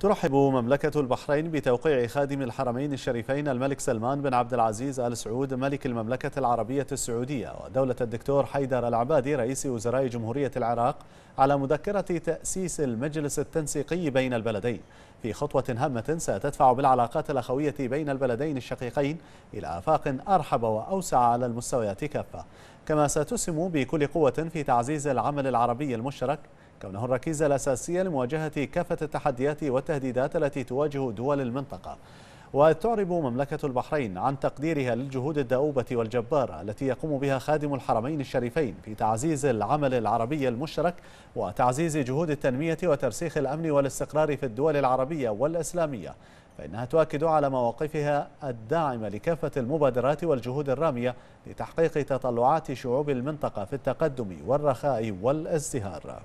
ترحب مملكة البحرين بتوقيع خادم الحرمين الشريفين الملك سلمان بن عبد العزيز آل سعود ملك المملكة العربية السعودية ودولة الدكتور حيدر العبادي رئيس وزراء جمهورية العراق على مذكرة تأسيس المجلس التنسيقي بين البلدين في خطوة هامة ستدفع بالعلاقات الأخوية بين البلدين الشقيقين إلى آفاق أرحب وأوسع على المستويات كافة كما ستسهم بكل قوة في تعزيز العمل العربي المشترك كونه الركيزة الأساسية لمواجهة كافة التحديات والتهديدات التي تواجه دول المنطقة وتعرب مملكة البحرين عن تقديرها للجهود الدؤوبة والجبارة التي يقوم بها خادم الحرمين الشريفين في تعزيز العمل العربي المشترك وتعزيز جهود التنمية وترسيخ الأمن والاستقرار في الدول العربية والإسلامية فإنها تؤكد على مواقفها الداعمة لكافة المبادرات والجهود الرامية لتحقيق تطلعات شعوب المنطقة في التقدم والرخاء والازدهار